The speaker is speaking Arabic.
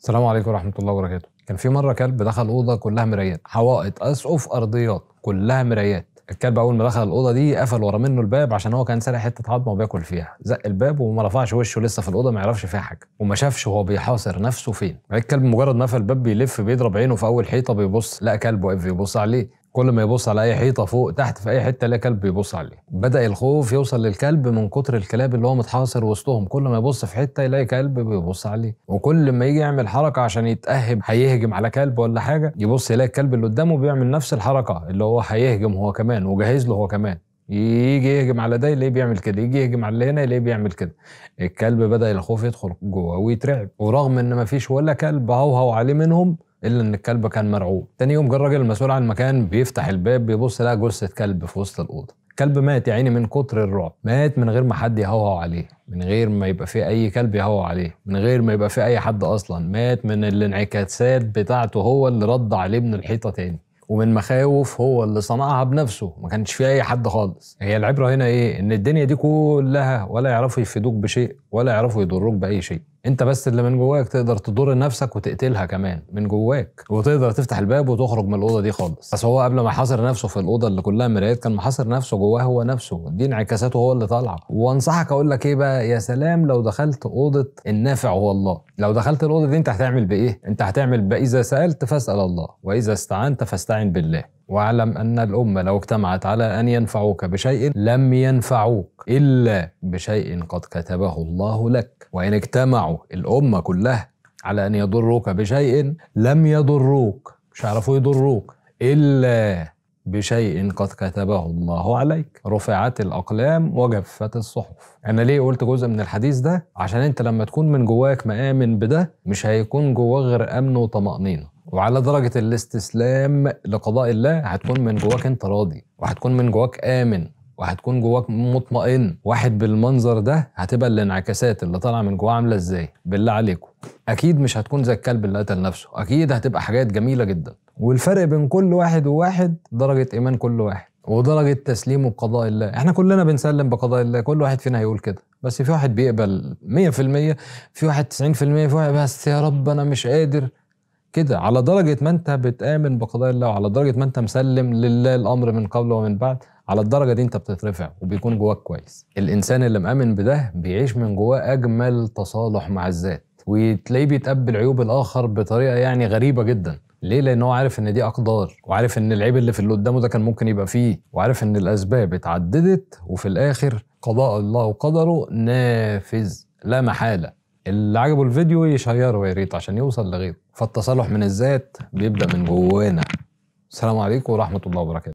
السلام عليكم ورحمه الله وبركاته كان في مره كلب دخل اوضه كلها مرايات حوائط اسقف ارضيات كلها مرايات الكلب اول ما دخل الاوضه دي قفل ورا منه الباب عشان هو كان سارق حته عظمه وبياكل فيها زق الباب وما رفعش وشه لسه في الاوضه ما يعرفش فيها حاجه وما شافش هو بيحاصر نفسه فين الكلب مجرد ما قفل الباب بيلف بيضرب عينه في اول حيطه بيبص لا كلب واقف بيبص عليه كل ما يبص على اي حيطه فوق تحت في اي حته لا كلب بيبص عليه بدا الخوف يوصل للكلب من كتر الكلاب اللي هو متحاصر وسطهم كل ما يبص في حته يلاقي كلب بيبص عليه وكل ما يجي يعمل حركه عشان يتاهب هيهجم على كلب ولا حاجه يبص يلاقي الكلب اللي قدامه بيعمل نفس الحركه اللي هو هيهجم هو كمان وجهز له هو كمان يجي يهجم على ده يلاقيه بيعمل كده يجي يهجم على هنا يلاقيه بيعمل كده الكلب بدا الخوف يدخل جوه ويترعب ورغم ان مفيش ولا كلب هوهو عليه منهم الا ان الكلب كان مرعوب تاني يوم جه الراجل المسؤول عن المكان بيفتح الباب بيبص لقى جثه كلب في وسط الاوضه الكلب مات يا عيني من كتر الرعب مات من غير ما حد يهوهو عليه من غير ما يبقى في اي كلب يهوهو عليه من غير ما يبقى في اي حد اصلا مات من الانعكاسات بتاعته هو اللي رد عليه من الحيطه تاني ومن مخاوف هو اللي صنعها بنفسه ما كانش في اي حد خالص هي العبره هنا ايه ان الدنيا دي كلها ولا يعرفوا يفيدوك بشيء ولا يعرفوا يضروك باي شيء انت بس اللي من جواك تقدر تضر نفسك وتقتلها كمان من جواك وتقدر تفتح الباب وتخرج من الاوضه دي خالص بس هو قبل ما حاصر نفسه في الاوضه اللي كلها مرايات كان محاصر نفسه جواه هو نفسه دي انعكاساته هو اللي طالعه وانصحك اقول لك ايه بقى يا سلام لو دخلت اوضه النافع هو الله لو دخلت الاوضه دي انت هتعمل بايه انت هتعمل باذا سالت فاسال الله واذا استعنت فاستعن بالله واعلم أن الأمة لو اجتمعت على أن ينفعوك بشيء لم ينفعوك إلا بشيء قد كتبه الله لك وإن اجتمعوا الأمة كلها على أن يضروك بشيء لم يضروك مش هيعرفوا يضروك إلا بشيء قد كتبه الله عليك رفعت الأقلام وجفت الصحف أنا ليه قلت جزء من الحديث ده؟ عشان أنت لما تكون من جواك مآمن بده مش هيكون جواك غير أمن وطمأنينة وعلى درجة الاستسلام لقضاء الله هتكون من جواك انت راضي وهتكون من جواك آمن وهتكون جواك مطمئن واحد بالمنظر ده هتبقى الانعكاسات اللي طالعه من جواه عامله ازاي بالله عليكم اكيد مش هتكون زي الكلب اللي قتل نفسه اكيد هتبقى حاجات جميله جدا والفرق بين كل واحد وواحد درجه ايمان كل واحد ودرجه تسليمه بقضاء الله احنا كلنا بنسلم بقضاء الله كل واحد فينا هيقول كده بس في واحد بيقبل 100% في واحد 90% في واحد بس يا رب انا مش قادر كده على درجة ما أنت بتآمن بقضاء الله وعلى درجة ما أنت مسلم لله الأمر من قبل ومن بعد على الدرجة دي أنت بتترفع وبيكون جواك كويس الإنسان اللي مآمن بده بيعيش من جواه أجمل تصالح مع الذات وتلاقيه بيتقبل عيوب الآخر بطريقة يعني غريبة جدا ليه؟ لأن هو عارف إن دي أقدار، وعارف إن العيب اللي في اللي قدامه ده كان ممكن يبقى فيه، وعارف إن الأسباب اتعددت وفي الآخر قضاء الله وقدره نافذ لا محالة، اللي عجبه الفيديو يشيره ريت عشان يوصل لغيره فالتصالح من الذات بيبدا من جوانا السلام عليكم ورحمه الله وبركاته